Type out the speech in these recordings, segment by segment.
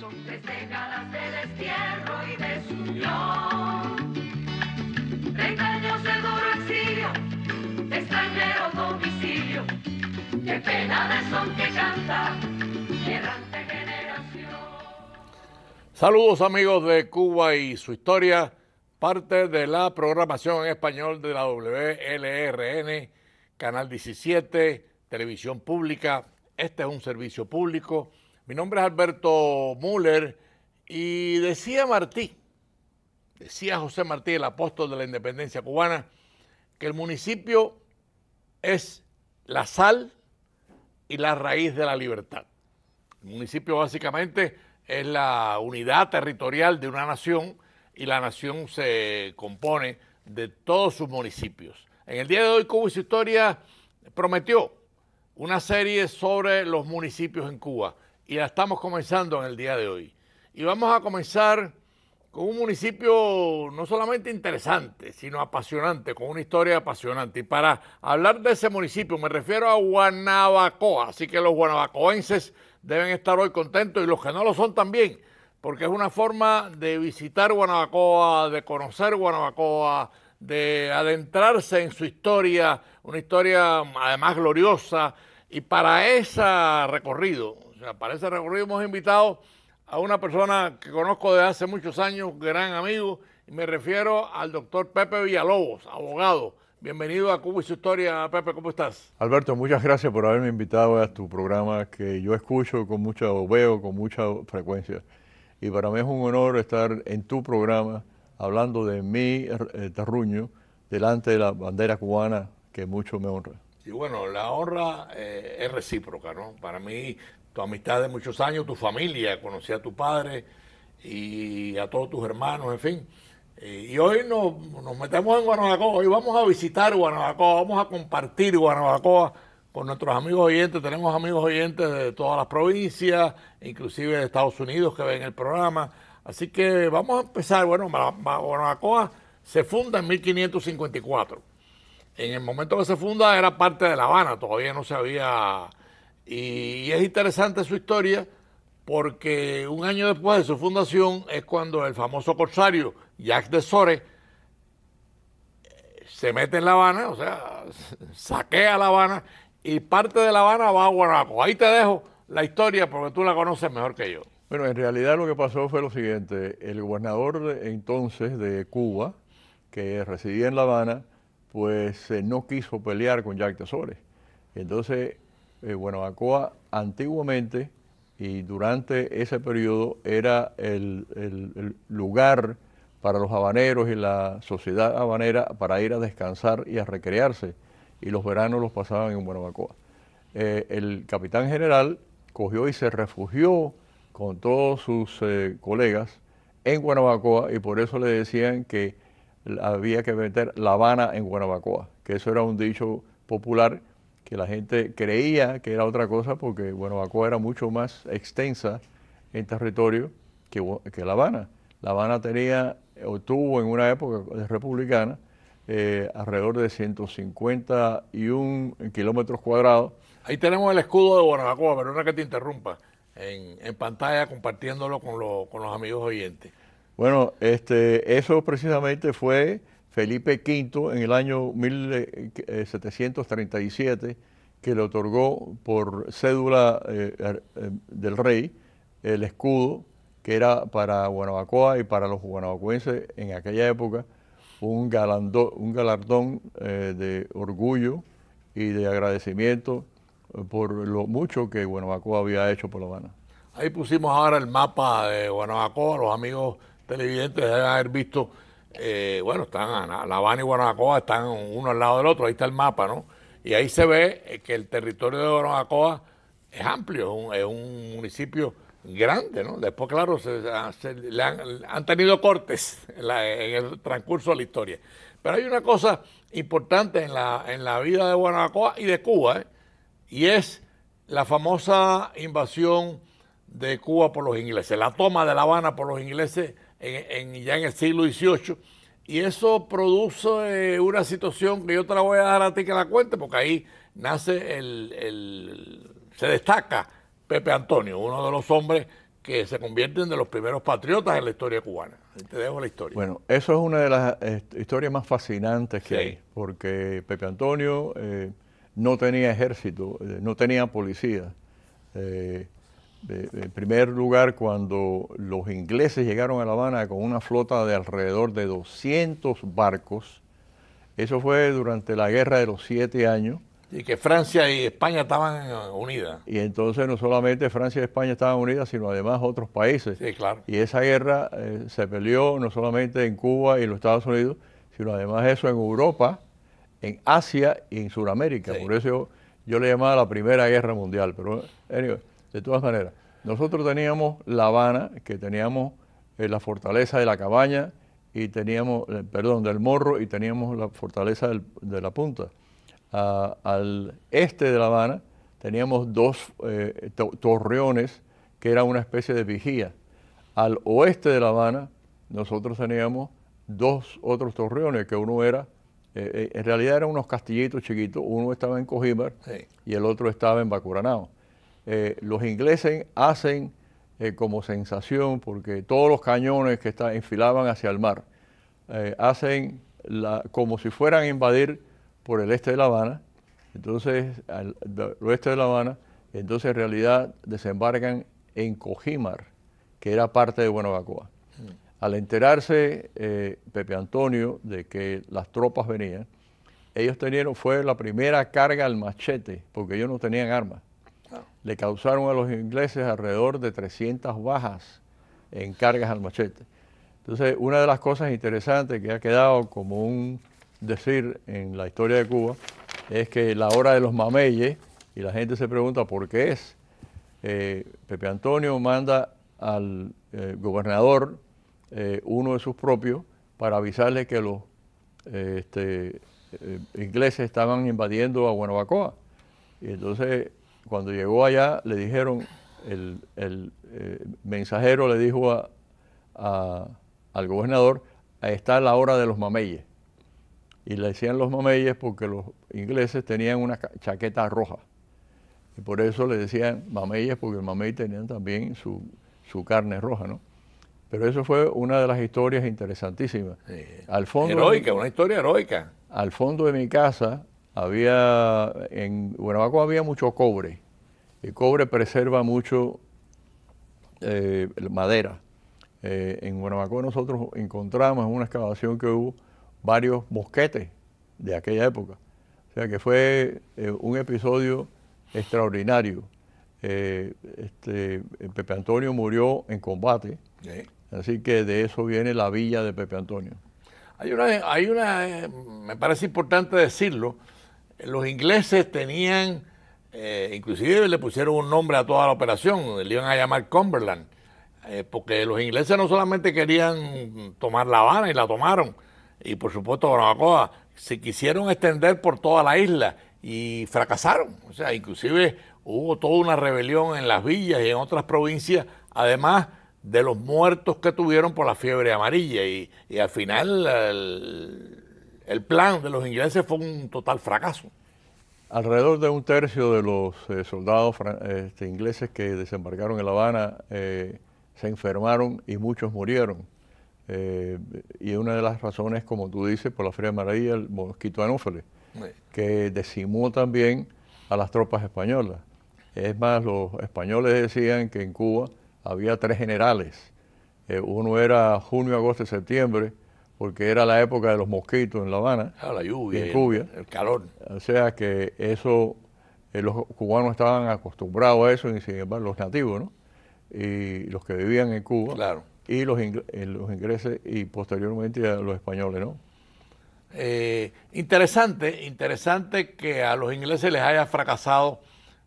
son tres décadas de destierro y de Treinta años de duro exilio, de extranjero domicilio. Qué pena de son que canta, errante generación. Saludos amigos de Cuba y su historia. Parte de la programación en español de la WLRN, Canal 17, Televisión Pública. Este es un servicio público mi nombre es Alberto Müller y decía Martí, decía José Martí, el apóstol de la independencia cubana, que el municipio es la sal y la raíz de la libertad. El municipio básicamente es la unidad territorial de una nación y la nación se compone de todos sus municipios. En el día de hoy Cuba y su historia prometió una serie sobre los municipios en Cuba y la estamos comenzando en el día de hoy. Y vamos a comenzar con un municipio no solamente interesante, sino apasionante, con una historia apasionante. Y para hablar de ese municipio me refiero a Guanabacoa, así que los guanabacoenses deben estar hoy contentos y los que no lo son también, porque es una forma de visitar Guanabacoa, de conocer Guanabacoa, de adentrarse en su historia, una historia además gloriosa. Y para ese recorrido, para ese recorrido hemos invitado a una persona que conozco desde hace muchos años, gran amigo, y me refiero al doctor Pepe Villalobos, abogado. Bienvenido a Cuba y su historia, Pepe, ¿cómo estás? Alberto, muchas gracias por haberme invitado a tu programa que yo escucho con mucha, veo con mucha frecuencia. Y para mí es un honor estar en tu programa hablando de mi eh, terruño delante de la bandera cubana que mucho me honra. Y bueno, la honra eh, es recíproca, ¿no? Para mí tu amistad de muchos años, tu familia, conocí a tu padre y a todos tus hermanos, en fin. Eh, y hoy nos, metemos en Guanabacoa, hoy vamos a visitar Guanabacoa, vamos a compartir Guanabacoa con nuestros amigos oyentes, tenemos amigos oyentes de todas las provincias, inclusive de Estados Unidos que ven el programa. Así que vamos a empezar, bueno, Guanabacoa se funda en 1554. En el momento que se funda era parte de La Habana, todavía no se había y es interesante su historia porque un año después de su fundación es cuando el famoso corsario Jacques de Sores eh, se mete en La Habana, o sea, saquea La Habana y parte de La Habana va a Guanaco. Ahí te dejo la historia porque tú la conoces mejor que yo. Bueno, en realidad lo que pasó fue lo siguiente. El gobernador entonces de Cuba, que residía en La Habana, pues eh, no quiso pelear con Jack Sores. Entonces eh, Guanabacoa antiguamente y durante ese periodo era el, lugar para los habaneros y la sociedad habanera para ir a descansar y a recrearse. Y los veranos los pasaban en Guanabacoa. Eh, el capitán general cogió y se refugió con todos sus eh, colegas en Guanabacoa y por eso le decían que había que meter La Habana en Guanabacoa, que eso era un dicho popular que la gente creía que era otra cosa porque Guanabacoa era mucho más extensa en territorio que, La Habana. La Habana tenía o tuvo en una época republicana eh, alrededor de 151 kilómetros cuadrados. Ahí tenemos el escudo de Guanabacoa, pero no que te interrumpa, en, en pantalla compartiéndolo con, con los amigos oyentes. Bueno, este, eso precisamente fue Felipe V en el año 1737, eh, eh, que le otorgó por cédula eh, er, del rey el escudo que era para Guanabacoa y para los guanabacuenses en aquella época un, un galardón de orgullo y de agradecimiento por lo mucho que Guanabacoa había hecho por La Habana. Ahí pusimos ahora el mapa de Guanabacoa, los amigos televidentes deben haber visto eh, bueno, están La Habana y Guanacoa están uno al lado del otro, ahí está el mapa, ¿no? Y ahí se ve eh, que el territorio de Guanacoa es amplio, es un, municipio grande, ¿no? Después, claro, se, han, tenido cortes en, el transcurso de la historia. Pero hay una cosa importante en la, en la vida de Guanacoa y de Cuba, ¿eh? y es la famosa invasión de Cuba por los ingleses, la toma de La Habana por los ingleses en, ya en el siglo XVIII. Y eso produce eh, una situación que yo te la voy a dar a ti que la cuente, porque ahí nace el, se destaca Pepe Antonio, uno de los hombres que se convierten de los primeros patriotas en la historia cubana. Te dejo la historia. Bueno, eso es una de las historias más fascinantes que hay, porque Pepe Antonio eh, no tenía ejército, eh, no tenía policía en primer lugar, cuando los ingleses llegaron a La Habana con una flota de alrededor de 200 barcos, eso fue durante la Guerra de los Siete Años. Y que Francia y España estaban eh, unidas. Y entonces no solamente Francia y España estaban unidas, sino además otros países. Sí, claro. Y esa guerra eh, se peleó no solamente en Cuba y los Estados Unidos, sino además eso en Europa, en Asia y en Sudamérica. Por eso yo, le llamaba la Primera Guerra Mundial. Pero de todas maneras, nosotros teníamos La Habana, que teníamos eh, la fortaleza de la cabaña y teníamos, eh, perdón, del morro y teníamos la fortaleza de la punta. al este de La Habana teníamos dos eh, torreones que era una especie de vigía. Al oeste de La Habana nosotros teníamos dos otros torreones, que uno era, en realidad eran unos castillitos chiquitos, uno estaba en Cojíbar y el otro estaba en Bacuranao. Eh, los ingleses hacen eh, como sensación, porque todos los cañones que enfilaban hacia el mar, eh, hacen como si fueran a invadir por el este de La Habana, entonces al, oeste de La Habana, entonces en realidad desembarcan en Cojimar, que era parte de Guanabacoa. Mm. Al enterarse Pepe Antonio de que las tropas venían, ellos tenían, fue la primera carga al machete, porque ellos no tenían armas le causaron a los ingleses alrededor de 300 bajas en cargas al machete. Entonces, una de las cosas interesantes que ha quedado como un decir en la historia de Cuba es que la hora de los mameyes, y la gente se pregunta por qué es, eh, Pepe Antonio manda al eh, gobernador eh, uno de sus propios para avisarle que los este, ingleses estaban invadiendo a Guanabacoa. Y entonces cuando llegó allá, le dijeron, el, eh, mensajero le dijo al gobernador, está la hora de los mameyes. Y le decían los mameyes porque los ingleses tenían una chaqueta roja. Y por eso le decían mameyes, porque el mamey tenían también su, carne roja, ¿no? Pero eso fue una de las historias interesantísimas. heroica, una historia heroica. Al fondo de mi casa había, en Guanabaco había mucho cobre. El cobre preserva mucho eh, madera. Eh, en Guanabacoa nosotros encontramos en una excavación que hubo varios mosquetes de aquella época. O sea que fue eh, un episodio extraordinario. Este, Pepe Antonio murió en combate, así que de eso viene la villa de Pepe Antonio. Hay una, hay una me parece importante decirlo, los ingleses tenían, eh, inclusive le pusieron un nombre a toda la operación, le iban a llamar Cumberland, eh, porque los ingleses no solamente querían tomar La Habana y la tomaron, y por supuesto Guanabacoa, se quisieron extender por toda la isla y fracasaron. O sea, inclusive hubo toda una rebelión en las villas y en otras provincias, además de los muertos que tuvieron por la fiebre amarilla. Y, al final el plan de los ingleses fue un total fracaso. Alrededor de un tercio de los eh, soldados este, ingleses que desembarcaron en La Habana eh, se enfermaron y muchos murieron. Eh, y una de las razones, como tú dices, por la fría maravilla, el mosquito anófeles, que decimó también a las tropas españolas. Es más, los españoles decían que en Cuba había tres generales. uno era junio, agosto y septiembre, porque era la época de los mosquitos en La Habana. Ah, la lluvia. El, calor. O sea que eso, eh, los cubanos estaban acostumbrados a eso, y sin embargo, los nativos, ¿no? Y los que vivían en Cuba. Y los, eh, los ingleses y posteriormente los españoles, ¿no? Eh, interesante, interesante que a los ingleses les haya fracasado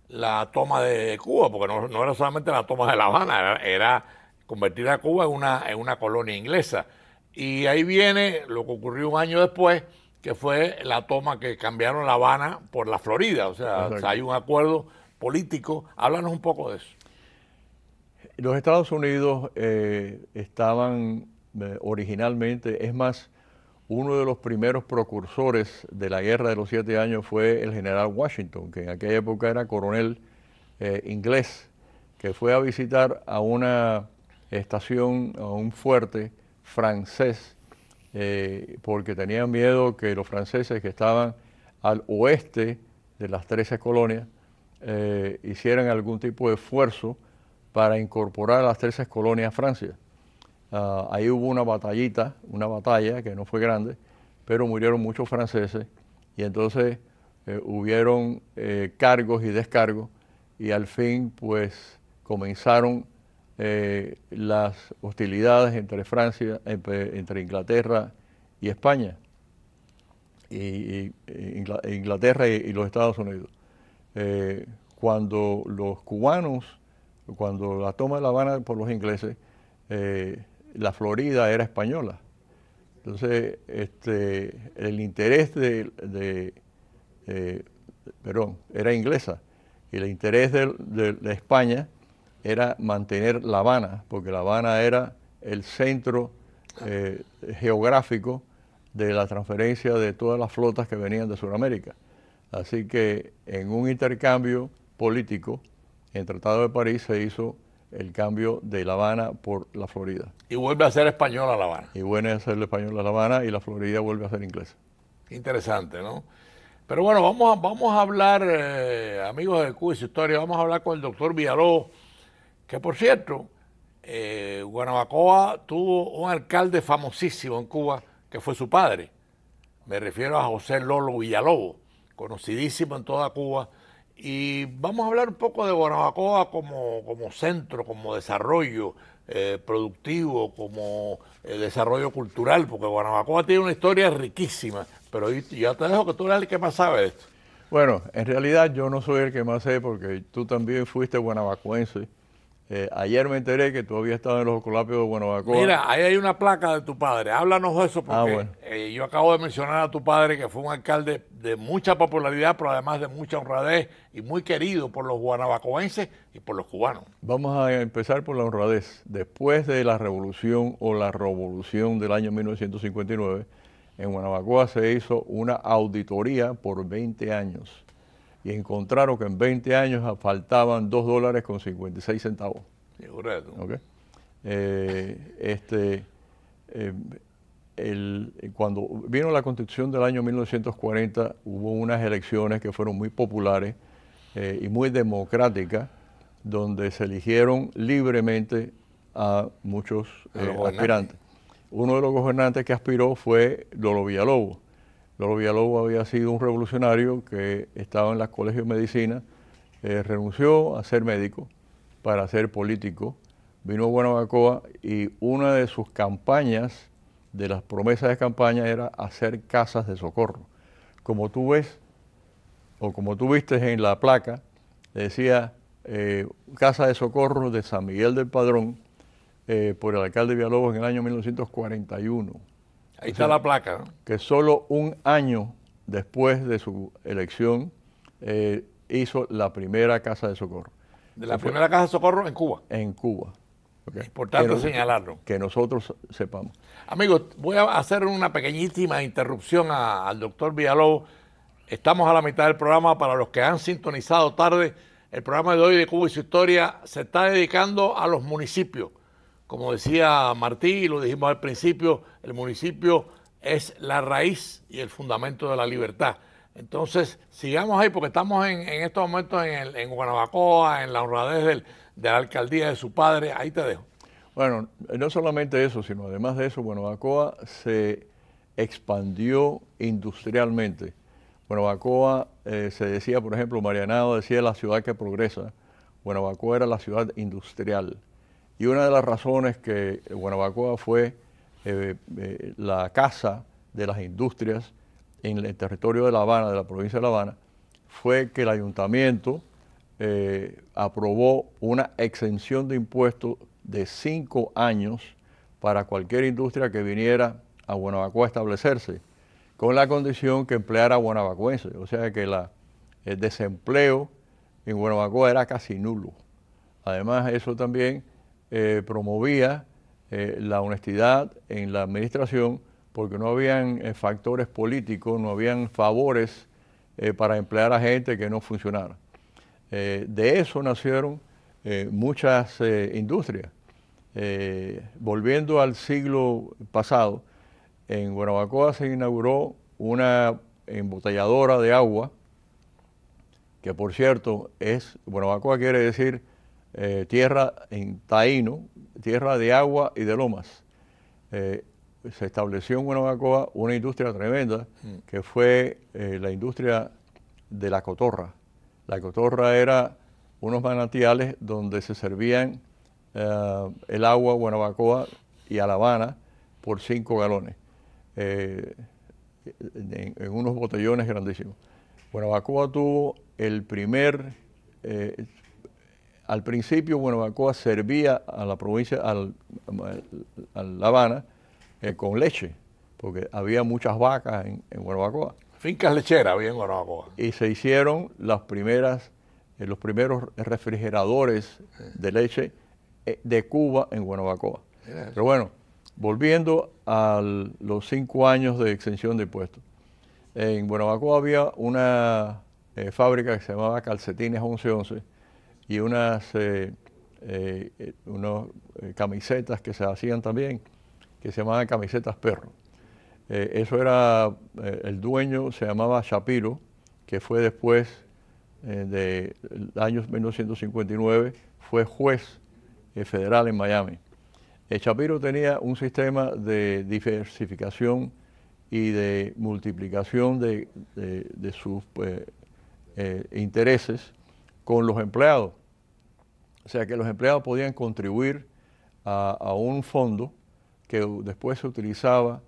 la toma de Cuba, porque no, era solamente la toma de La Habana, era, era convertir a Cuba en una, en una colonia inglesa. Y ahí viene lo que ocurrió un año después, que fue la toma que cambiaron La Habana por la Florida. O sea, hay un acuerdo político. Háblanos un poco de eso. Los Estados Unidos eh, estaban eh, originalmente, es más, uno de los primeros precursores de la guerra de los siete años fue el general Washington, que en aquella época era coronel eh, inglés, que fue a visitar a una estación, a un fuerte francés, eh, porque tenían miedo que los franceses que estaban al oeste de las 13 colonias eh, hicieran algún tipo de esfuerzo para incorporar a las 13 colonias a Francia. Ah, ahí hubo una batallita, una batalla que no fue grande, pero murieron muchos franceses y entonces eh, hubieron cargos y descargos y al fin pues comenzaron eh, las hostilidades entre Francia, entre, Inglaterra y España, y, eh, Inglaterra y, los Estados Unidos. Eh, cuando los cubanos, cuando la toma de La Habana por los ingleses, la Florida era española. Entonces, este, el interés de, perdón, era inglesa, y el interés de, de, de España era mantener La Habana, porque La Habana era el centro eh, geográfico de la transferencia de todas las flotas que venían de Sudamérica. Así que en un intercambio político, en Tratado de París se hizo el cambio de La Habana por la Florida. Y vuelve a ser española La Habana. Y vuelve a ser española La Habana y la Florida vuelve a ser inglesa. Interesante, ¿no? Pero bueno, vamos a, vamos a hablar, eh, amigos de Cuba historia, vamos a hablar con el doctor Villalobos que por cierto, eh, Guanabacoa tuvo un alcalde famosísimo en Cuba, que fue su padre. Me refiero a José Lolo Villalobos, conocidísimo en toda Cuba. Y vamos a hablar un poco de Guanabacoa como, como centro, como desarrollo eh, productivo, como eh, desarrollo cultural, porque Guanabacoa tiene una historia riquísima. Pero ya te dejo que tú eres el que más sabe esto. Bueno, en realidad yo no soy el que más sé, porque tú también fuiste guanabacoense eh, ayer me enteré que tú habías estado en los Colapios de Guanabacoa. Mira, ahí hay una placa de tu padre. Háblanos de eso, porque eh, yo acabo de mencionar a tu padre que fue un alcalde de mucha popularidad, pero además de mucha honradez y muy querido por los guanabacoenses y por los cubanos. Vamos a empezar por la honradez. Después de la revolución o la revolución del año 1959, en Guanabacoa se hizo una auditoría por 20 años y encontraron que en 20 años faltaban 2 dólares con 56 centavos. correcto. Eh, este, eh, cuando vino la constitución del año 1940, hubo unas elecciones que fueron muy populares eh, y muy democráticas, donde se eligieron libremente a muchos aspirantes. Uno de los gobernantes que aspiró fue Lolo Villalobos Loro Villalobos había sido un revolucionario que estaba en los colegios de medicina, eh, renunció a ser médico para ser político, vino a Guanabacoa y una de sus campañas, de las promesas de campaña, era hacer casas de socorro. Como tú ves, o como tú viste en la placa, decía eh, Casa de Socorro de San Miguel del Padrón eh, por el alcalde Villalobos en el año 1941. Ahí está la placa. Que solo un año después de su elección eh, hizo la primera casa de socorro. De la primera casa de socorro en Cuba. En Cuba. Es importante señalarlo. Que nosotros sepamos. Amigos, voy a hacer una pequeñísima interrupción al doctor Villalobos. Estamos a la mitad del programa. Para los que han sintonizado tarde, el programa de hoy de Cuba y su historia se está dedicando a los municipios como decía Martí, lo dijimos al principio, el municipio es la raíz y el fundamento de la libertad. Entonces, sigamos ahí porque estamos en, estos momentos en, Guanabacoa, en la honradez de la alcaldía de su padre. Ahí te dejo. Bueno, no solamente eso, sino además de eso, Guanabacoa se expandió industrialmente. Guanabacoa eh, se decía, por ejemplo, Marianado decía la ciudad que progresa. Guanabacoa era la ciudad industrial. Y una de las razones que Guanabacoa fue eh, eh, la casa de las industrias en el territorio de La Habana, de la provincia de La Habana, fue que el ayuntamiento eh, aprobó una exención de impuestos de cinco años para cualquier industria que viniera a Guanabacoa a establecerse, con la condición que empleara guanabacuenses. O sea que el desempleo en Guanabacoa era casi nulo. Además, eso también eh, promovía eh, la honestidad en la administración porque no habían eh, factores políticos, no habían favores para emplear a gente que no funcionara. de eso nacieron muchas industrias. volviendo al siglo pasado, en Guanabacoa se inauguró una embotelladora de agua, que por cierto es, Guanabacoa quiere decir eh, tierra en Taíno, tierra de agua y de lomas. Eh, se estableció en Guanabacoa una industria tremenda mm. que fue eh, la industria de la cotorra. La cotorra era unos manantiales donde se servían el agua Guanabacoa y a La Habana por cinco galones, en, unos botellones grandísimos. Guanabacoa tuvo el primer al principio Guanabacoa servía a la provincia, a La Habana, eh, con leche, porque había muchas vacas en, Guanabacoa. Fincas lecheras había en Guanabacoa. Y se hicieron las primeras, eh, los primeros refrigeradores de leche eh, de Cuba en Guanabacoa. Pero bueno, volviendo a los cinco años de exención de impuestos. En Guanabacoa había una fábrica que se llamaba Calcetines 1111, y unas eh, eh, eh, camisetas que se hacían también, que se llamaban camisetas perro. eso era, el dueño se llamaba Shapiro, que fue después de años 1959, fue juez federal en Miami. Shapiro tenía un sistema de diversificación y de multiplicación de, sus pues, intereses con los empleados. O sea que los empleados podían contribuir a, un fondo que después se utilizaba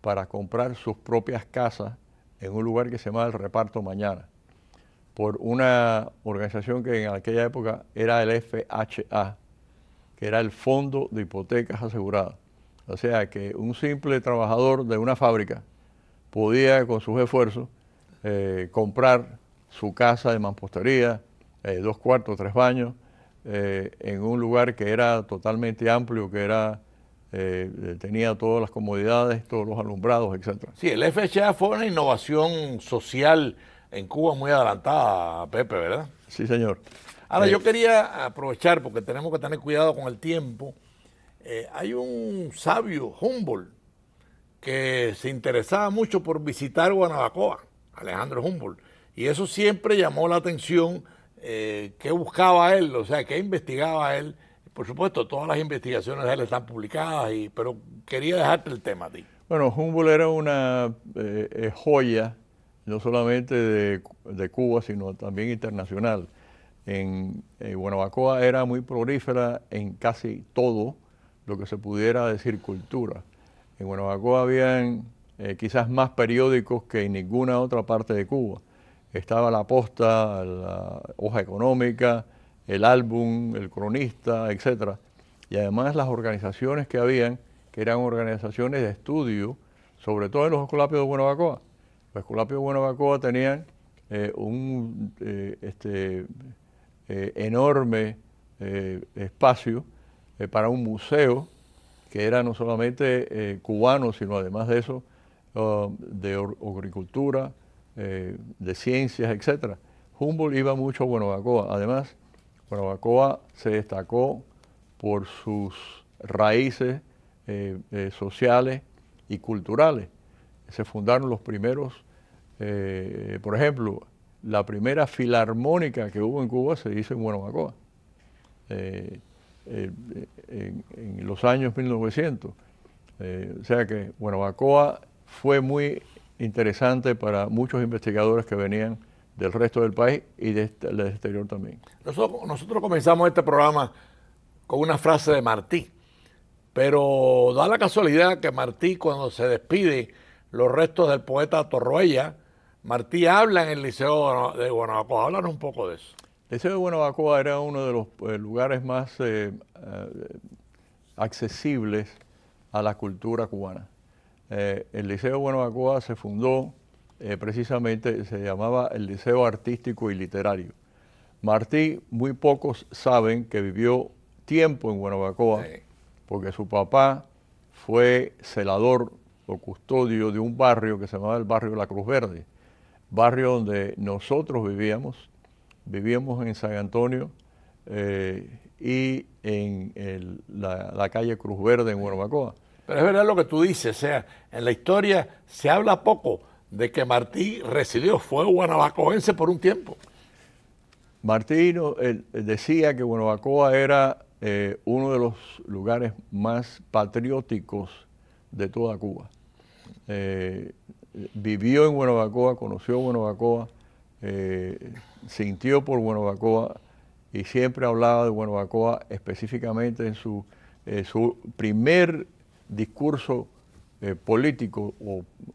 para comprar sus propias casas en un lugar que se llama el Reparto Mañana, por una organización que en aquella época era el FHA, que era el Fondo de Hipotecas Aseguradas. O sea que un simple trabajador de una fábrica podía con sus esfuerzos eh, comprar su casa de mampostería, eh, dos cuartos, tres baños, eh, en un lugar que era totalmente amplio, que era eh, tenía todas las comodidades, todos los alumbrados, etc. Sí, el FHA fue una innovación social en Cuba muy adelantada, Pepe, ¿verdad? Sí, señor. Ahora, yo quería aprovechar, porque tenemos que tener cuidado con el tiempo, hay un sabio, Humboldt, que se interesaba mucho por visitar Guanabacoa, Alejandro Humboldt, y eso siempre llamó la atención eh, qué buscaba él, o sea, qué investigaba él. Por supuesto, todas las investigaciones de él están publicadas, y, pero quería dejarte el tema a ti. Bueno, Humboldt era una eh, eh, joya, no solamente de, Cuba, sino también internacional. En eh, Guanabacoa era muy prolífera en casi todo lo que se pudiera decir cultura. En Guanabacoa habían quizás más periódicos que en ninguna otra parte de Cuba estaba la posta, la hoja económica, el álbum, el cronista, etc. Y además las organizaciones que habían, que eran organizaciones de estudio, sobre todo en los escolapios de Buenavacoa. Los escolapios de Buenavacoa tenían eh, un eh, este, eh, enorme espacio para un museo que era no solamente cubano, sino además de eso, oh, de agricultura, eh, de ciencias, etcétera. Humboldt iba mucho a Guanabacoa. Además, Guanabacoa se destacó por sus raíces eh, eh, sociales y culturales. Se fundaron los primeros, por ejemplo, la primera filarmónica que hubo en Cuba se hizo en Guanabacoa. En, los años 1900. o sea que Guanabacoa fue muy interesante para muchos investigadores que venían del resto del país y este, del exterior también. Nosotros, nosotros comenzamos este programa con una frase de Martí, pero da la casualidad que Martí cuando se despide los restos del poeta Torroella, Martí habla en el Liceo de Guanabacoa. Háblanos un poco de eso. El Liceo de Guanabacoa era uno de los eh, lugares más eh, eh, accesibles a la cultura cubana. Eh, el Liceo Guanabacoa se fundó eh, precisamente, se llamaba el Liceo Artístico y Literario. Martí, muy pocos saben que vivió tiempo en Guanabacoa, porque su papá fue celador o custodio de un barrio que se llamaba el barrio La Cruz Verde, barrio donde nosotros vivíamos, vivíamos en San Antonio eh, y en la, calle Cruz Verde en Guanabacoa. Pero es verdad lo que tú dices, o sea, en la historia se habla poco de que Martí residió, fue guanabacoense por un tiempo. Martí decía que Guanabacoa era eh, uno de los lugares más patrióticos de toda Cuba. Eh, vivió en Guanabacoa, conoció Guanabacoa, eh, sintió por Guanabacoa y siempre hablaba de Guanabacoa específicamente en su, su primer discurso eh, político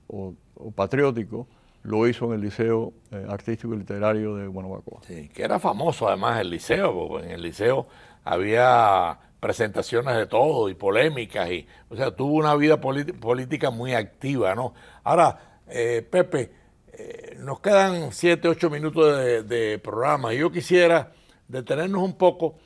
o, patriótico lo hizo en el Liceo eh, Artístico y Literario de Guanabacoa. Sí, que era famoso además el liceo, porque en el liceo había presentaciones de todo y polémicas, y, o sea, tuvo una vida política muy activa, ¿no? Ahora, eh, Pepe, nos quedan siete, ocho minutos de, de programa. Yo quisiera detenernos un poco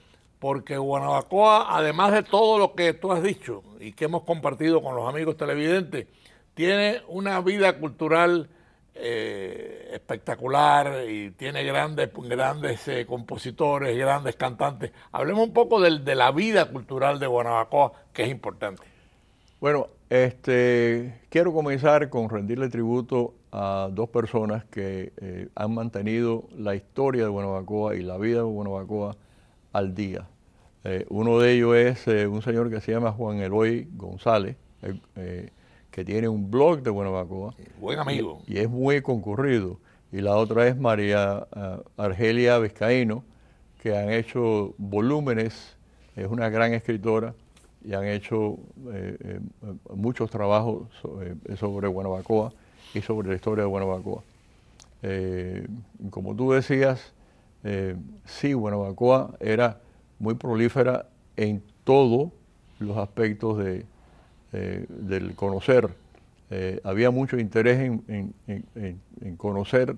porque Guanabacoa, además de todo lo que tú has dicho y que hemos compartido con los amigos televidentes, tiene una vida cultural eh, espectacular y tiene grandes, grandes eh, compositores, grandes cantantes. Hablemos un poco de la vida cultural de Guanabacoa, que es importante. Bueno, este, quiero comenzar con rendirle tributo a dos personas que eh, han mantenido la historia de Guanabacoa y la vida de Guanabacoa al día eh, uno de ellos es eh, un señor que se llama Juan Eloy González, eh, que tiene un blog de Guanabacoa. Buen amigo. Y, es muy concurrido. Y la otra es María ah, Argelia Vizcaíno, que han hecho volúmenes, es una gran escritora y han hecho muchos trabajos sobre, sobre, Guanabacoa y sobre la historia de Guanabacoa. como tú decías, sí, Guanabacoa era muy prolífera en todos los aspectos de, eh, del conocer. Eh, había mucho interés en, conocer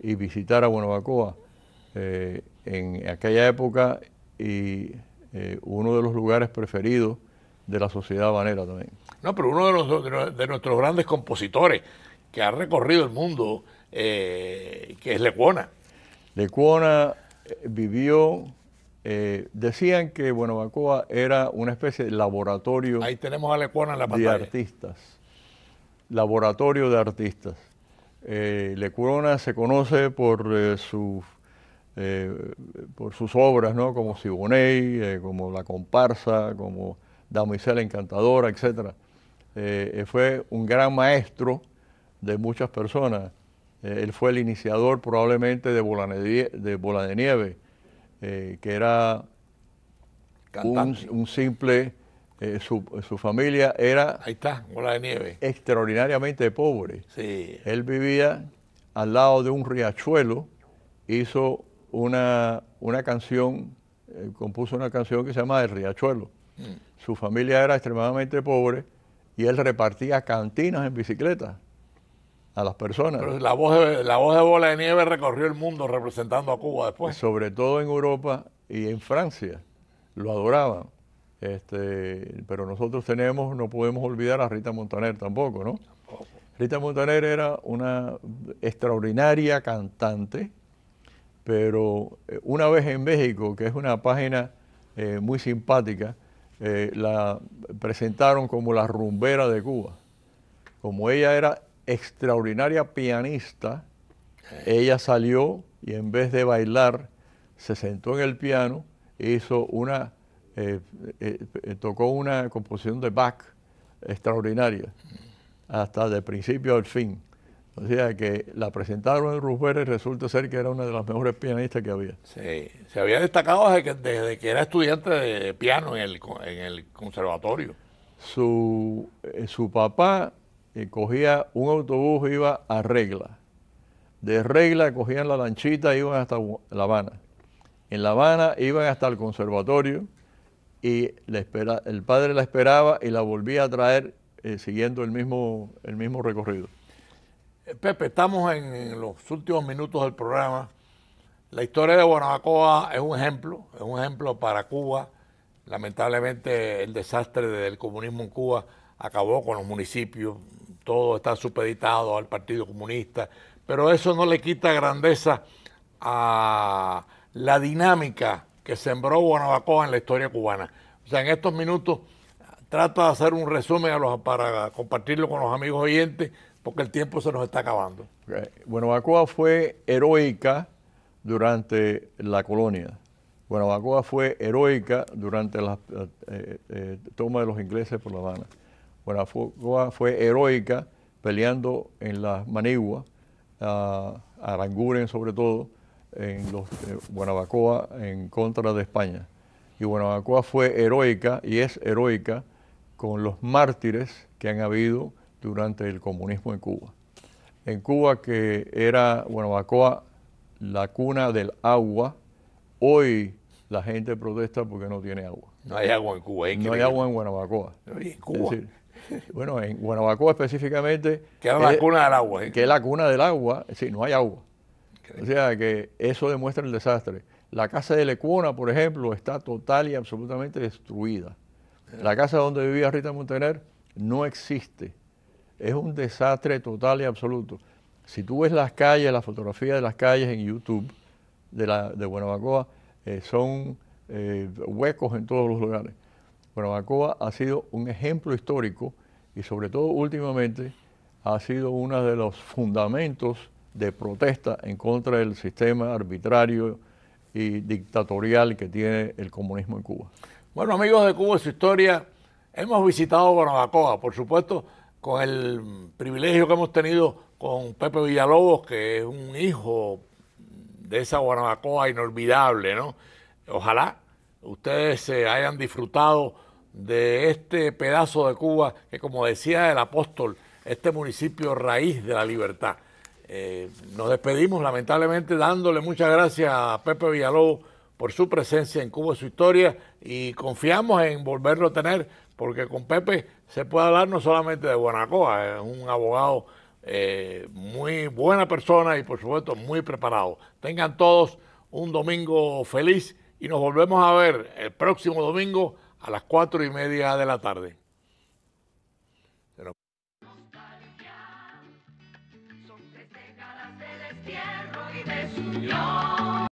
y visitar a Guanabacoa. Eh, en aquella época y uno de los lugares preferidos de la sociedad banera también. No, pero uno de, los, de, nuestros grandes compositores que ha recorrido el mundo, que es Lecuona. Lecuona vivió eh, decían que Buenavacoa era una especie de laboratorio Ahí tenemos a la de artistas. Laboratorio de artistas. Eh, corona se conoce por, eh, eh, por sus obras, ¿no? como Siboney, como La Comparsa, como Damisela Encantadora, etc. fue un gran maestro de muchas personas. él fue el iniciador probablemente de, Bola de Nieve eh, que era un, simple, eh, su, familia era... está, bola de nieve. Extraordinariamente pobre. Sí. Él vivía al lado de un riachuelo, hizo una, canción, eh, compuso una canción que se llama El Riachuelo. Mm. Su familia era extremadamente pobre y él repartía cantinas en bicicleta a las personas. la voz, de, la voz de Bola de Nieve recorrió el mundo representando a Cuba después. Sobre todo en Europa y en Francia, lo adoraban. Este, pero nosotros tenemos, no podemos olvidar a Rita Montaner tampoco, ¿no? Rita Montaner era una extraordinaria cantante, pero eh, una vez en México, que es una página eh, muy simpática, eh, la presentaron como la rumbera de Cuba. Como ella era extraordinaria pianista, ella salió y en vez de bailar, se sentó en el piano y hizo una, eh, eh, tocó una composición de Bach extraordinaria, hasta de principio al fin. O sea que la presentaron en Roosevelt y resulta ser que era una de las mejores pianistas que había. Sí, se había destacado desde que, era estudiante de piano en el, en el conservatorio. Su, eh, su papá cogía un autobús, e iba a Regla. De Regla cogían la lanchita, y e iban hasta La Habana. En La Habana iban hasta el conservatorio y espera, el padre la esperaba y la volvía a traer eh, siguiendo el mismo, el mismo recorrido. Eh, Pepe, estamos en, los últimos minutos del programa. La historia de Guanabacoa es un ejemplo, es un ejemplo para Cuba. Lamentablemente el desastre del comunismo en Cuba acabó con los municipios, todo está supeditado al Partido Comunista, pero eso no le quita grandeza a la dinámica que sembró Guanabacoa en la historia cubana. O sea, en estos minutos trata de hacer un resumen a los, para compartirlo con los amigos oyentes, porque el tiempo se nos está acabando. Guanabacoa fue heroica durante la colonia. Guanabacoa fue heroica durante la eh, eh, toma de los ingleses por La Habana. Buenavacoa fue heroica peleando en las maniguas, Aranguren sobre todo, en los eh, Guanabacoa en contra de España. Y Guanabacoa fue heroica y es heroica con los mártires que han habido durante el comunismo en Cuba. En Cuba que era Guanabacoa la cuna del agua, hoy la gente protesta porque no tiene agua. No hay agua en Cuba. No hay agua en Guanabacoa. en Cuba. Bueno, en Guanabacoa específicamente... Que es la cuna del agua. ¿eh? Que es la cuna del agua, sí, no hay agua. O sea que eso demuestra el desastre. La casa de Lecuona, por ejemplo, está total y absolutamente destruida. La casa donde vivía Rita Montaner no existe. Es un desastre total y absoluto. Si tú ves las calles, la fotografía de las calles en YouTube de, la, Guanabacoa, eh, son eh, huecos en todos los lugares. Guanabacoa ha sido un ejemplo histórico y sobre todo últimamente ha sido uno de los fundamentos de protesta en contra del sistema arbitrario y dictatorial que tiene el comunismo en Cuba. Bueno, amigos de Cuba su historia, hemos visitado Guanabacoa, por supuesto, con el privilegio que hemos tenido con Pepe Villalobos, que es un hijo de esa Guanabacoa inolvidable, ¿no? Ojalá ustedes se hayan disfrutado de este pedazo de Cuba que, como decía el apóstol, este municipio raíz de la libertad. Eh, nos despedimos lamentablemente dándole muchas gracias a Pepe Villalobos por su presencia en Cuba, su historia, y confiamos en volverlo a tener, porque con Pepe se puede hablar no solamente de Guanacoa, es un abogado eh, muy buena persona y por supuesto muy preparado. Tengan todos un domingo feliz y nos volvemos a ver el próximo domingo a las cuatro y media de la tarde. Pero... Son festejadas de destierro y de su